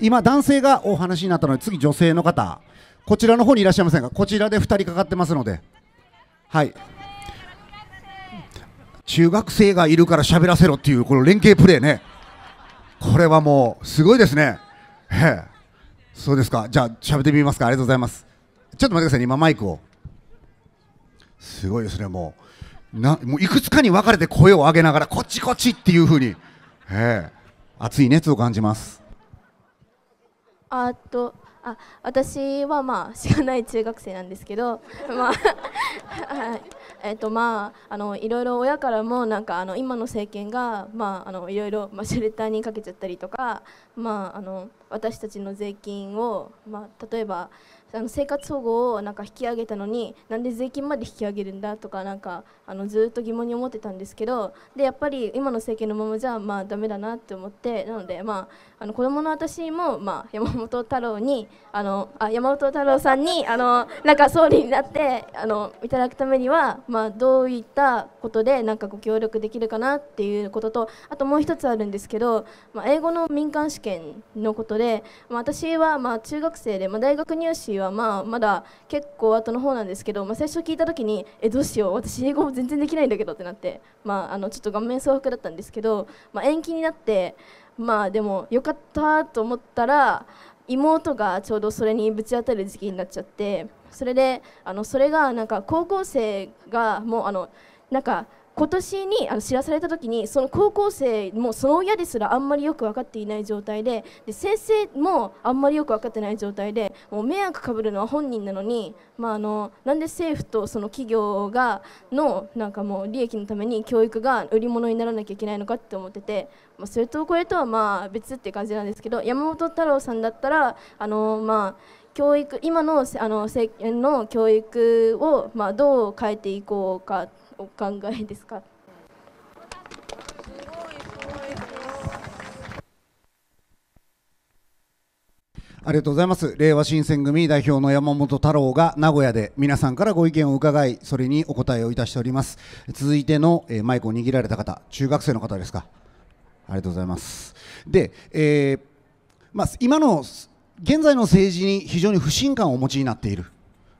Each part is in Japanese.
今男性がお話になったので次女性の方こちらの方にいらっしゃいませんかこちらで2人かかってますのではい中学生がいるから喋らせろっていうこの連携プレーねこれはもうすごいですねへそうですかじゃあ喋ってみますかありがとうございますちょっと待ってください、ね、今マイクをすごいですねもうなもういくつかに分かれて声を上げながらこっちこっちっていうふうに、ええ、熱い熱を感じますあとあ私はまあ知らない中学生なんですけど、まあえっとまああのいろいろ親からもなんかあの今の政権がまああのいろいろまあシェルターにかけちゃったりとか、まああの私たちの税金をまあ例えばあの生活保護をなんか引き上げたのになんで税金まで引き上げるんだとかなんかあのずっと疑問に思ってたんですけどでやっぱり今の政権のままじゃまあダメだなって思ってなので、まあ、あの子供の私も、まあ、山本太郎にあのあ山本太郎さんにあのなんか総理になってあのいただくためには、まあ、どういったことでなんかご協力できるかなっていうこととあともう一つあるんですけど、まあ、英語の民間試験のことで、まあ、私はまあ中学生で、まあ、大学入試は、まあ、まだ結構後の方なんですけど、まあ、最初聞いた時にえどうしよう私英語全然できないんだけどってなって、まあ、あのちょっと顔面蒼白だったんですけど、まあ、延期になって、まあ、でもよかったと思ったら妹がちょうどそれにぶち当たる時期になっちゃってそれであのそれがなんか高校生がもうあのなんか今年にあの知らされた時にその高校生もその親ですらあんまりよく分かっていない状態でで先生もあんまりよく分かってない状態でもう迷惑かぶるのは本人なのに、まあ、あのなんで政府とその企業がのなんかもう利益のために教育が売り物にならなきゃいけないのかって思ってて、まあ、それとこれとはまあ別っていう感じなんですけど山本太郎さんだったらあのまあ教育今のあの政権の教育を、まあ、どう変えていこうかお考えですかありがとうございます。令和新選組代表の山本太郎が名古屋で皆さんからご意見を伺い、それにお答えをいたしております。続いての、えマイクを握られた方、中学生の方ですか。ありがとうございます。で、えー、まあ、今の現在の政治に非常に不信感をお持ちになっている。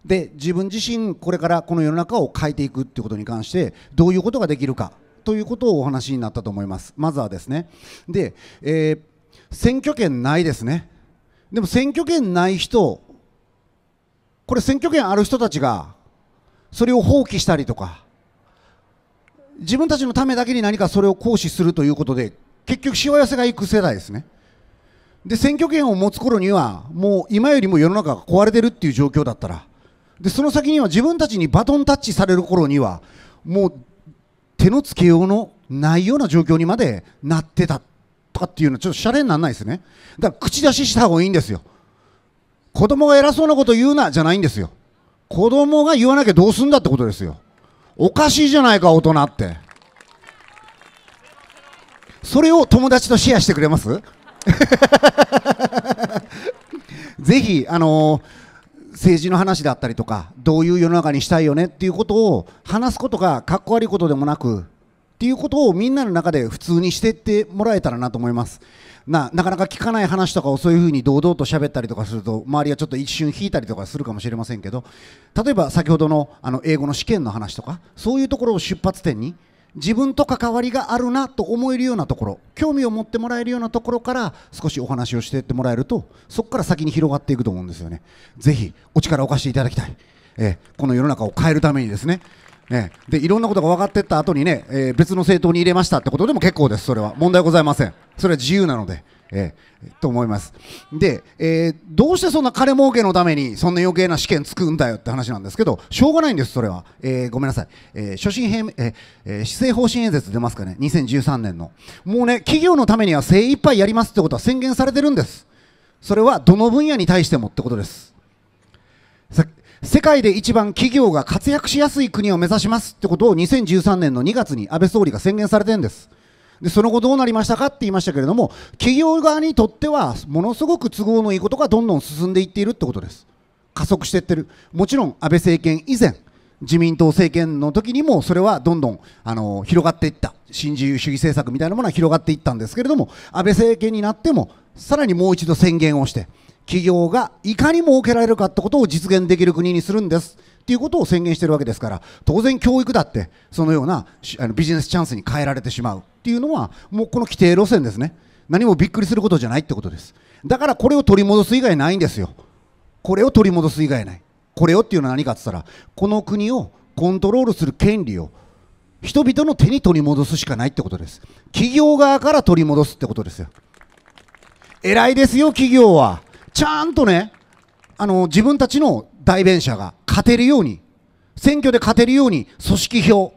で自分自身これからこの世の中を変えていくっていうことに関してどういうことができるかということをお話になったと思いますまずはですねで、えー、選挙権ないですねでも選挙権ない人これ選挙権ある人たちがそれを放棄したりとか自分たちのためだけに何かそれを行使するということで結局しわ寄せがいく世代ですねで選挙権を持つ頃にはもう今よりも世の中が壊れてるっていう状況だったらでその先には自分たちにバトンタッチされる頃にはもう手のつけようのないような状況にまでなってたとかっていうのはちょっとシャレにならないですねだから口出しした方がいいんですよ子供が偉そうなこと言うなじゃないんですよ子供が言わなきゃどうすんだってことですよおかしいじゃないか大人ってそれを友達とシェアしてくれます ぜひあのー政治の話だったりとかどういう世の中にしたいよねっていうことを話すことがかっこ悪いことでもなくっていうことをみんなの中で普通にしてってもらえたらなと思いますななかなか聞かない話とかをそういうふうに堂々と喋ったりとかすると周りはちょっと一瞬引いたりとかするかもしれませんけど例えば先ほどのあの英語の試験の話とかそういうところを出発点に自分と関わりがあるなと思えるようなところ興味を持ってもらえるようなところから少しお話をしていってもらえるとそこから先に広がっていくと思うんですよねぜひお力を貸していただきたい、えー、この世の中を変えるためにですねね、でいろんなことが分かっていった後にね、えー、別の政党に入れましたってことでも結構です、それは問題ございません、それは自由なので。えー、と思いますで、えー、どうしてそんな金儲けのためにそんな余計な試験作るんだよって話なんですけどしょうがないんですそれは、えー、ごめんなさい、えー、初心編、えー、施政方針演説出ますかね2013年のもうね企業のためには精一杯やりますってことは宣言されてるんですそれはどの分野に対してもってことです世界で一番企業が活躍しやすい国を目指しますってことを2013年の2月に安倍総理が宣言されてるんですでその後どうなりましたかって言いましたけれども企業側にとってはものすごく都合のいいことがどんどん進んでいっているってことです加速していってるもちろん安倍政権以前自民党政権の時にもそれはどんどんあの広がっていった新自由主義政策みたいなものは広がっていったんですけれども安倍政権になってもさらにもう一度宣言をして企業がいかに儲けられるかってことを実現できる国にするんですっていうことを宣言してるわけですから当然教育だってそのようなあのビジネスチャンスに変えられてしまうっていうのはもうこの規定路線ですね何もびっくりすることじゃないってことですだからこれを取り戻す以外ないんですよこれを取り戻す以外ないこれをっていうのは何かって言ったらこの国をコントロールする権利を人々の手に取り戻すしかないってことです企業側から取り戻すってことですよ偉いですよ企業はちゃんとねあの自分たちの代弁者が勝てるように、選挙で勝てるように組織票、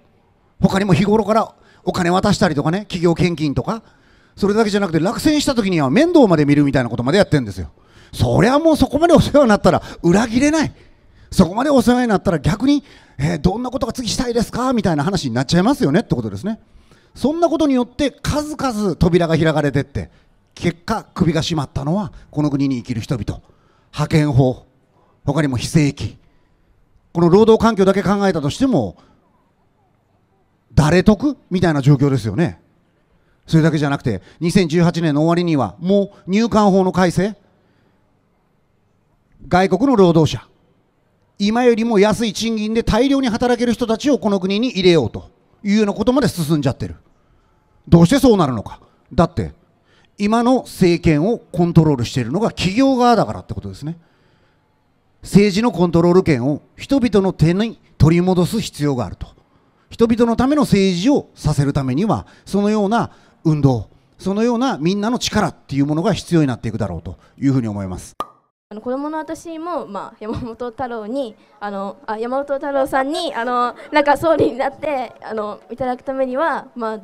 他にも日頃からお金渡したりとかね、企業献金とか、それだけじゃなくて落選した時には面倒まで見るみたいなことまでやってるんですよ。そりゃもうそこまでお世話になったら裏切れない。そこまでお世話になったら逆に、えー、どんなことが次したいですかみたいな話になっちゃいますよねってことですね。そんなことによって数々扉が開かれてって、結果首が絞まったのはこの国に生きる人々。派遣法、他にも非正規この労働環境だけ考えたとしても誰得みたいな状況ですよねそれだけじゃなくて2018年の終わりにはもう入管法の改正外国の労働者今よりも安い賃金で大量に働ける人たちをこの国に入れようというようなことまで進んじゃってるどうしてそうなるのかだって今の政権をコントロールしているのが企業側だからってことですね。政治のコントロール権を人々の手に取り戻す必要があると人々のための政治をさせるためにはそのような運動そのようなみんなの力っていうものが必要になっていくだろうというふうに思います。あの子供の私も、まあ、山本太郎にあのあ山本太郎さんにあのなんか総理になってあのいただくためには、まあ、